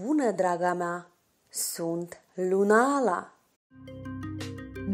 Bună, draga mea! Sunt Lunala!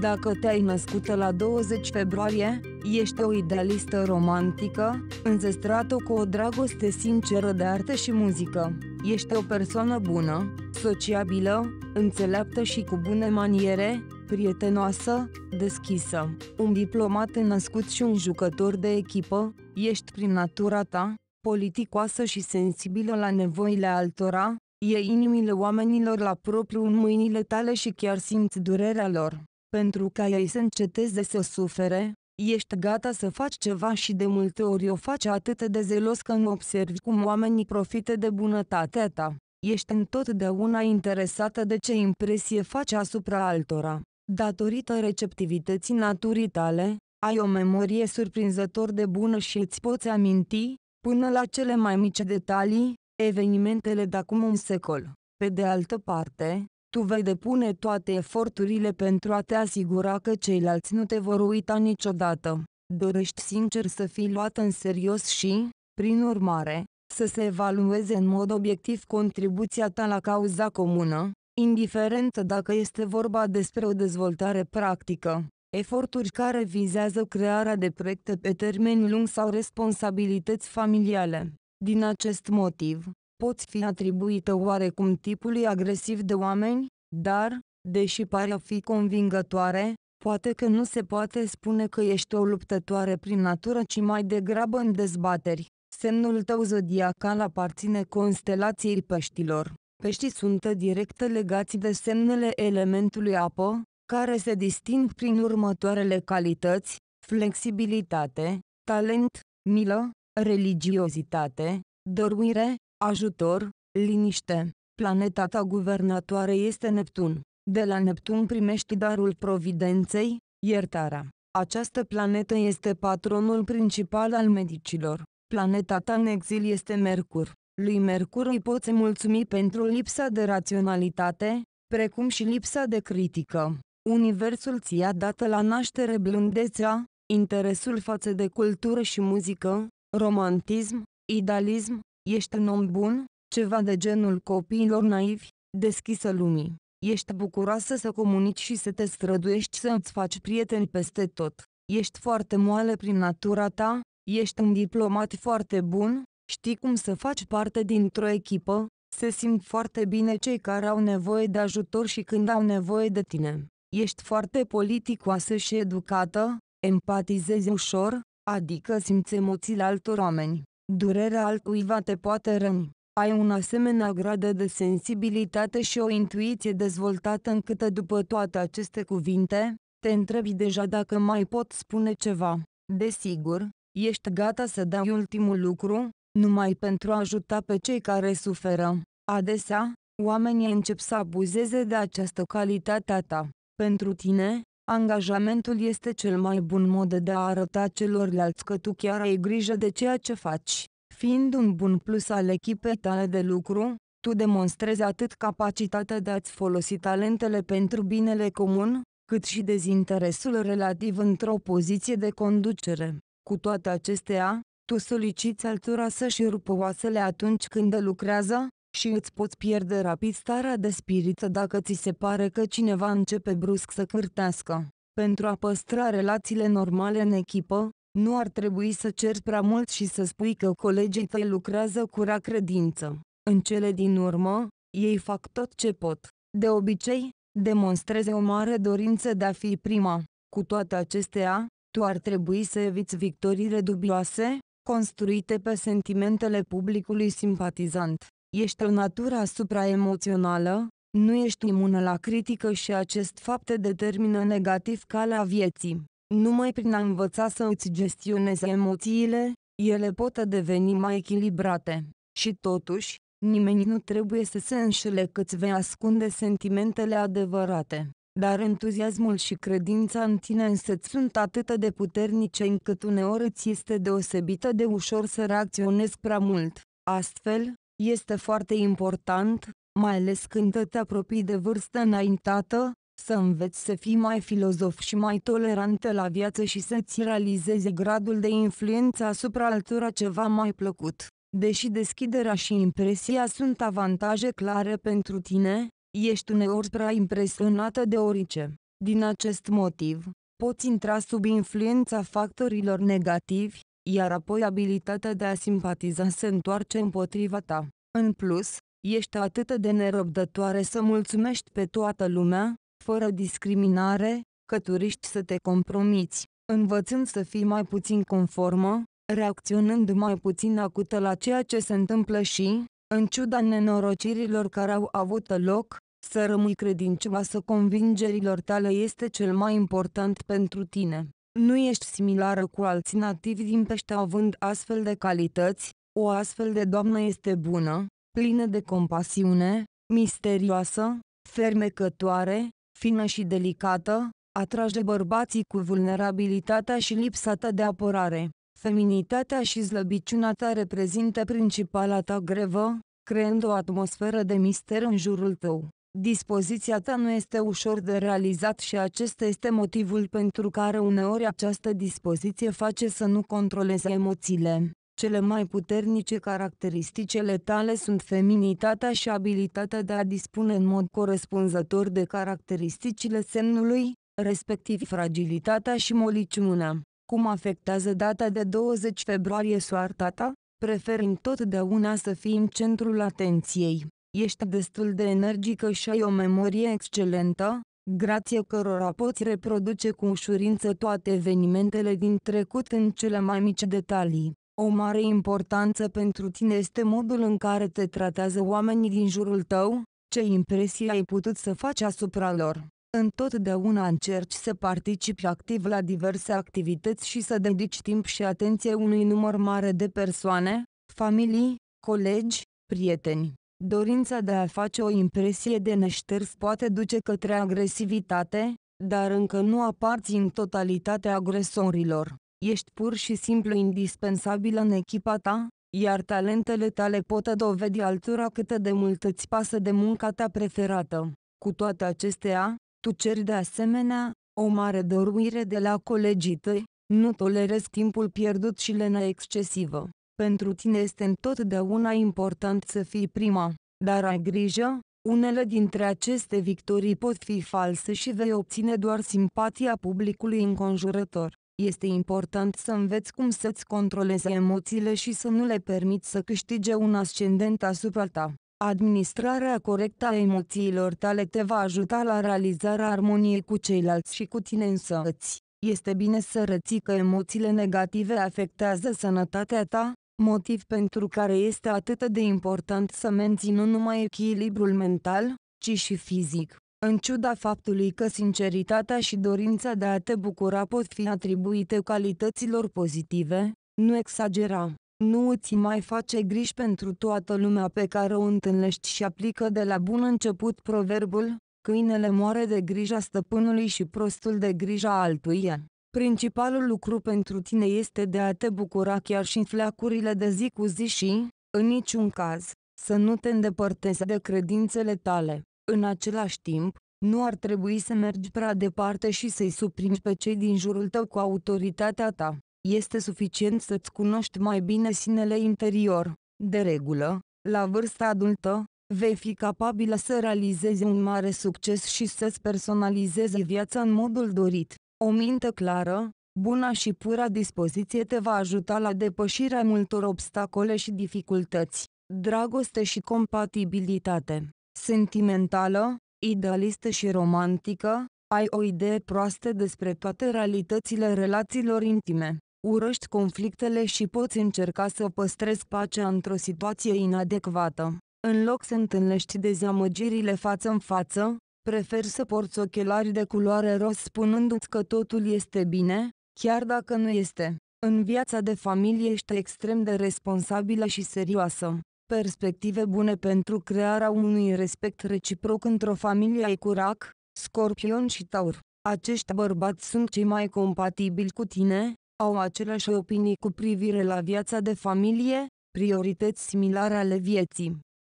Dacă te-ai născut la 20 februarie, ești o idealistă romantică, înzestrată cu o dragoste sinceră de artă și muzică. Ești o persoană bună, sociabilă, înțeleaptă și cu bune maniere, prietenoasă, deschisă. Un diplomat născut și un jucător de echipă, ești prin natura ta, politicoasă și sensibilă la nevoile altora, Ie inimile oamenilor la propriu în mâinile tale și chiar simți durerea lor. Pentru ca ei să înceteze să sufere, ești gata să faci ceva și de multe ori o faci atât de zelos că nu observi cum oamenii profită de bunătatea ta. Ești întotdeauna interesată de ce impresie faci asupra altora. Datorită receptivității naturii tale, ai o memorie surprinzător de bună și îți poți aminti, până la cele mai mici detalii, evenimentele de acum un secol. Pe de altă parte, tu vei depune toate eforturile pentru a te asigura că ceilalți nu te vor uita niciodată. Dorești sincer să fii luat în serios și, prin urmare, să se evalueze în mod obiectiv contribuția ta la cauza comună, indiferent dacă este vorba despre o dezvoltare practică, eforturi care vizează crearea de proiecte pe termen lung sau responsabilități familiale. Din acest motiv, poți fi atribuită oarecum tipului agresiv de oameni, dar, deși pare a fi convingătoare, poate că nu se poate spune că ești o luptătoare prin natură, ci mai degrabă în dezbateri. Semnul tău zodiacal aparține constelației peștilor. Peștii sunt direct legați de semnele elementului apă, care se disting prin următoarele calități, flexibilitate, talent, milă, religiozitate, dăruire, ajutor, liniște. Planeta ta guvernatoare este Neptun. De la Neptun primești darul providenței, iertarea. Această planetă este patronul principal al medicilor. Planeta ta în exil este Mercur. Lui Mercur îi poți mulțumi pentru lipsa de raționalitate, precum și lipsa de critică. Universul ți-a dat la naștere blândețea, interesul față de cultură și muzică, romantism, idealism, ești un om bun, ceva de genul copiilor naivi, deschisă lumii. Ești bucuroasă să comunici și să te străduiești să îți faci prieteni peste tot. Ești foarte moale prin natura ta, ești un diplomat foarte bun, știi cum să faci parte dintr-o echipă, se simt foarte bine cei care au nevoie de ajutor și când au nevoie de tine. Ești foarte politicoasă și educată, empatizezi ușor, adică simți emoțiile altor oameni. Durerea altcuiva te poate răni. Ai un asemenea gradă de sensibilitate și o intuiție dezvoltată încât după toate aceste cuvinte, te întrebi deja dacă mai pot spune ceva. Desigur, ești gata să dai ultimul lucru, numai pentru a ajuta pe cei care suferă. Adesea, oamenii încep să abuzeze de această calitate a ta. Pentru tine, Angajamentul este cel mai bun mod de a arăta celorlalți că tu chiar ai grijă de ceea ce faci. Fiind un bun plus al echipei tale de lucru, tu demonstrezi atât capacitatea de a-ți folosi talentele pentru binele comun, cât și dezinteresul relativ într-o poziție de conducere. Cu toate acestea, tu soliciți altora să-și rupă oasele atunci când lucrează, și îți poți pierde rapid starea de spirit dacă ți se pare că cineva începe brusc să cârtească. Pentru a păstra relațiile normale în echipă, nu ar trebui să ceri prea mult și să spui că colegii tăi lucrează cu rea credință. În cele din urmă, ei fac tot ce pot. De obicei, demonstreze o mare dorință de a fi prima. Cu toate acestea, tu ar trebui să eviți victoriile dubioase, construite pe sentimentele publicului simpatizant. Ești o natură supraemoțională, nu ești imună la critică și acest fapt determină negativ calea vieții. Numai prin a învăța să îți gestionezi emoțiile, ele pot deveni mai echilibrate. Și totuși, nimeni nu trebuie să se înșele îți vei ascunde sentimentele adevărate. Dar entuziasmul și credința în tine însă sunt atât de puternice încât uneori îți este deosebită de ușor să reacționezi prea mult. Astfel, este foarte important, mai ales când te apropii de vârstă înaintată, să înveți să fii mai filozof și mai tolerantă la viață și să-ți realizezi gradul de influență asupra altora ceva mai plăcut. Deși deschiderea și impresia sunt avantaje clare pentru tine, ești uneori prea impresionată de orice. Din acest motiv, poți intra sub influența factorilor negativi, iar apoi abilitatea de a simpatiza se întoarce împotriva ta. În plus, ești atât de nerăbdătoare să mulțumești pe toată lumea, fără discriminare, că turiști să te compromiți, învățând să fii mai puțin conformă, reacționând mai puțin acută la ceea ce se întâmplă și, în ciuda nenorocirilor care au avut loc, să rămâi credincioasă convingerilor tale este cel mai important pentru tine nu ești similară cu alți nativi din pește având astfel de calități, o astfel de doamnă este bună, plină de compasiune, misterioasă, fermecătoare, fină și delicată, atrage bărbații cu vulnerabilitatea și lipsa ta de apărare. Feminitatea și slăbiciunea ta reprezintă principala ta grevă, creând o atmosferă de mister în jurul tău. Dispoziția ta nu este ușor de realizat și acesta este motivul pentru care uneori această dispoziție face să nu controleze emoțiile. Cele mai puternice caracteristicele tale sunt feminitatea și abilitatea de a dispune în mod corespunzător de caracteristicile semnului, respectiv fragilitatea și moliciunea. Cum afectează data de 20 februarie soarta ta? Preferim întotdeauna să fim centrul atenției ești destul de energică și ai o memorie excelentă, grație cărora poți reproduce cu ușurință toate evenimentele din trecut în cele mai mici detalii. O mare importanță pentru tine este modul în care te tratează oamenii din jurul tău, ce impresie ai putut să faci asupra lor. Întotdeauna încerci să participi activ la diverse activități și să dedici timp și atenție unui număr mare de persoane, familii, colegi, prieteni. Dorința de a face o impresie de neșters poate duce către agresivitate, dar încă nu aparți în totalitate agresorilor. Ești pur și simplu indispensabil în echipa ta, iar talentele tale pot dovedi altura cât de mult îți pasă de munca ta preferată. Cu toate acestea, tu ceri de asemenea o mare dăruire de la colegii tăi, nu tolerezi timpul pierdut și lena excesivă. Pentru tine este întotdeauna important să fii prima, dar ai grijă, unele dintre aceste victorii pot fi false și vei obține doar simpatia publicului înconjurător. Este important să înveți cum să-ți controlezi emoțiile și să nu le permiți să câștige un ascendent asupra ta. Administrarea corectă a emoțiilor tale te va ajuta la realizarea armoniei cu ceilalți și cu tine însăți. Este bine să reții că emoțiile negative afectează sănătatea ta, motiv pentru care este atât de important să menții nu numai echilibrul mental, ci și fizic. În ciuda faptului că sinceritatea și dorința de a te bucura pot fi atribuite calităților pozitive, nu exagera. Nu îți mai face griji pentru toată lumea pe care o întâlnești și aplică de la bun început proverbul, câinele moare de grija stăpânului și prostul de grija altuia. Principalul lucru pentru tine este de a te bucura chiar și în fleacurile de zi cu zi și, în niciun caz, să nu te îndepărtezi de credințele tale. În același timp, nu ar trebui să mergi prea departe și să-i suprimi pe cei din jurul tău cu autoritatea ta. Este suficient să-ți cunoști mai bine sinele interior. De regulă, la vârsta adultă, vei fi capabilă să realizezi un mare succes și să-ți personalizezi viața în modul dorit. O minte clară, buna și pura dispoziție te va ajuta la depășirea multor obstacole și dificultăți. Dragoste și compatibilitate. Sentimentală, idealistă și romantică, ai o idee proastă despre toate realitățile relațiilor intime. Urăști conflictele și poți încerca să păstrezi pacea într-o situație inadecvată. În loc să întâlnești dezamăgirile față în față, Prefer să porți ochelari de culoare roz spunându-ți că totul este bine, chiar dacă nu este. În viața de familie ești extrem de responsabilă și serioasă. Perspective bune pentru crearea unui respect reciproc într-o familie ai curac, scorpion și taur. Acești bărbați sunt cei mai compatibili cu tine, au aceleași opinii cu privire la viața de familie, priorități similare ale vieții.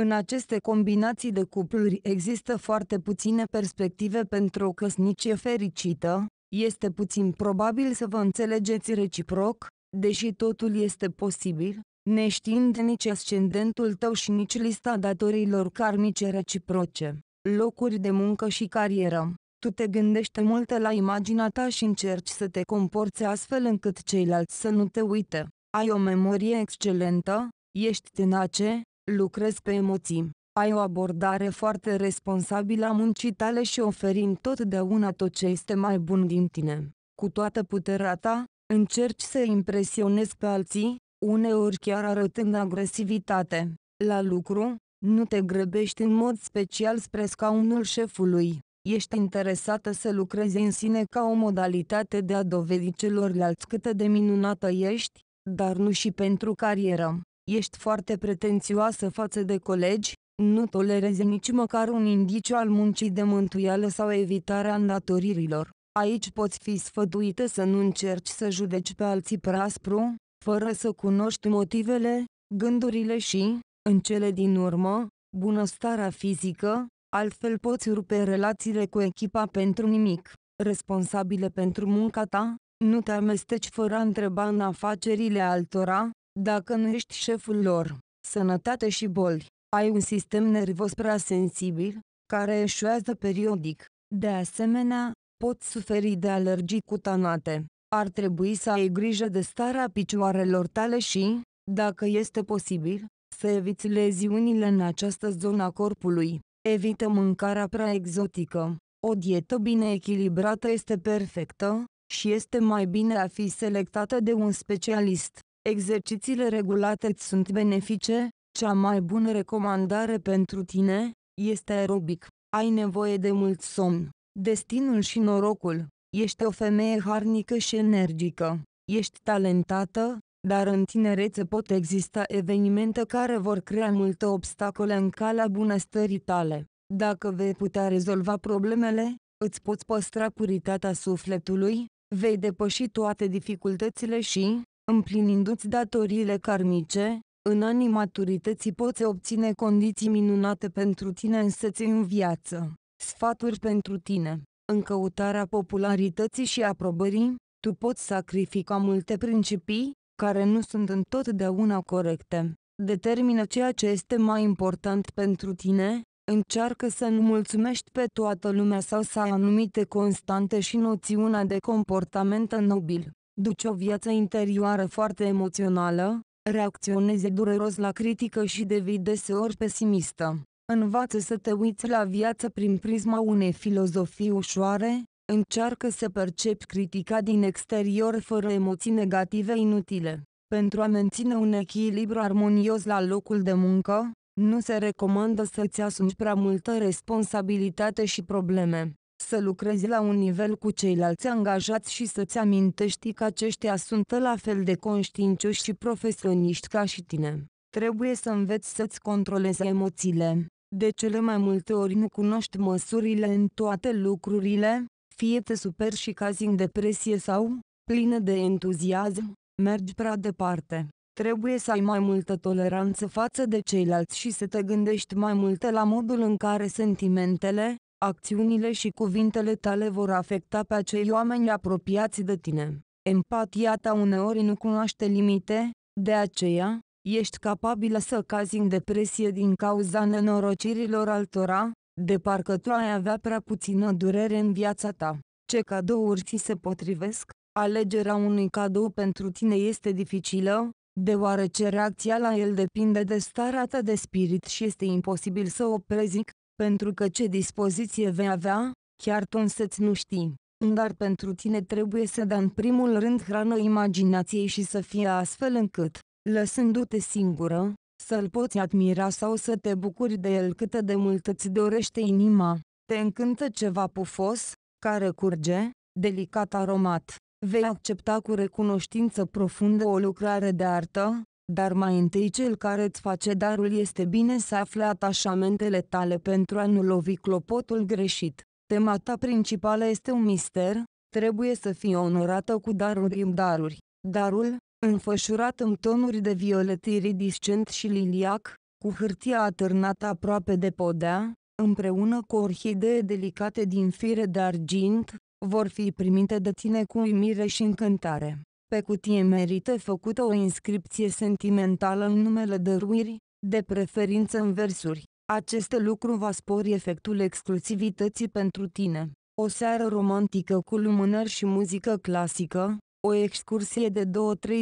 în aceste combinații de cupluri există foarte puține perspective pentru o căsnicie fericită, este puțin probabil să vă înțelegeți reciproc, deși totul este posibil, neștiind nici ascendentul tău și nici lista datorilor karmice reciproce, locuri de muncă și carieră. Tu te gândești mult la imaginea ta și încerci să te comporți astfel încât ceilalți să nu te uite. Ai o memorie excelentă, ești tenace, lucrezi pe emoții. Ai o abordare foarte responsabilă a muncii tale și oferi totdeauna tot ce este mai bun din tine. Cu toată puterea ta, încerci să impresionezi pe alții, uneori chiar arătând agresivitate. La lucru, nu te grăbești în mod special spre scaunul șefului. Ești interesată să lucrezi în sine ca o modalitate de a dovedi celorlalți cât de minunată ești, dar nu și pentru carieră. Ești foarte pretențioasă față de colegi, nu tolerezi nici măcar un indiciu al muncii de mântuială sau evitarea îndatoririlor. Aici poți fi sfătuită să nu încerci să judeci pe alții praspru, fără să cunoști motivele, gândurile și, în cele din urmă, bunăstarea fizică, altfel poți rupe relațiile cu echipa pentru nimic, responsabile pentru munca ta, nu te amesteci fără a întreba în afacerile altora, dacă nu ești șeful lor, sănătate și boli, ai un sistem nervos prea sensibil, care eșuează periodic. De asemenea, poți suferi de alergii cutanate. Ar trebui să ai grijă de starea picioarelor tale și, dacă este posibil, să eviți leziunile în această zonă a corpului. Evită mâncarea prea exotică. O dietă bine echilibrată este perfectă și este mai bine a fi selectată de un specialist. Exercițiile regulate îți sunt benefice, cea mai bună recomandare pentru tine este aerobic. Ai nevoie de mult somn. Destinul și norocul. Ești o femeie harnică și energică. Ești talentată, dar în tinerețe pot exista evenimente care vor crea multe obstacole în calea bunăstării tale. Dacă vei putea rezolva problemele, îți poți păstra puritatea sufletului, vei depăși toate dificultățile și, Împlinindu-ți datoriile karmice, în anii maturității poți obține condiții minunate pentru tine însăți în viață. Sfaturi pentru tine. În căutarea popularității și aprobării, tu poți sacrifica multe principii, care nu sunt întotdeauna corecte. Determină ceea ce este mai important pentru tine, încearcă să nu mulțumești pe toată lumea sau să ai anumite constante și noțiunea de comportament nobil duci o viață interioară foarte emoțională, reacționezi dureros la critică și devii deseori pesimistă. Învață să te uiți la viață prin prisma unei filozofii ușoare, încearcă să percepi critica din exterior fără emoții negative inutile. Pentru a menține un echilibru armonios la locul de muncă, nu se recomandă să-ți asumi prea multă responsabilitate și probleme să lucrezi la un nivel cu ceilalți angajați și să-ți amintești că aceștia sunt la fel de conștiincioși și profesioniști ca și tine. Trebuie să înveți să-ți controlezi emoțiile. De cele mai multe ori nu cunoști măsurile în toate lucrurile, fie te superi și cazi în depresie sau, plină de entuziasm, mergi prea departe. Trebuie să ai mai multă toleranță față de ceilalți și să te gândești mai multe la modul în care sentimentele, Acțiunile și cuvintele tale vor afecta pe acei oameni apropiați de tine. Empatia ta uneori nu cunoaște limite, de aceea, ești capabilă să cazi în depresie din cauza nenorocirilor altora, de parcă tu ai avea prea puțină durere în viața ta. Ce cadouri ți se potrivesc? Alegerea unui cadou pentru tine este dificilă, deoarece reacția la el depinde de starea ta de spirit și este imposibil să o prezic, pentru că ce dispoziție vei avea, chiar tu să-ți nu știi. Dar pentru tine trebuie să dea în primul rând hrană imaginației și să fie astfel încât, lăsându-te singură, să-l poți admira sau să te bucuri de el cât de mult îți dorește inima. Te încântă ceva pufos, care curge, delicat aromat. Vei accepta cu recunoștință profundă o lucrare de artă, dar mai întâi cel care îți face darul este bine să afle atașamentele tale pentru a nu lovi clopotul greșit. Tema ta principală este un mister, trebuie să fii onorată cu daruri în daruri. Darul, înfășurat în tonuri de violet iridiscent și liliac, cu hârtia atârnată aproape de podea, împreună cu orhidee delicate din fire de argint, vor fi primite de tine cu uimire și încântare. Pe cutie merită făcută o inscripție sentimentală în numele dăruirii, de preferință în versuri. Acest lucru va spori efectul exclusivității pentru tine. O seară romantică cu lumânări și muzică clasică, o excursie de 2-3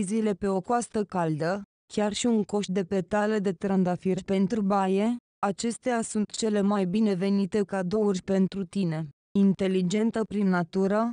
zile pe o coastă caldă, chiar și un coș de petale de trandafir pentru baie, acestea sunt cele mai binevenite cadouri pentru tine. Inteligentă prin natură,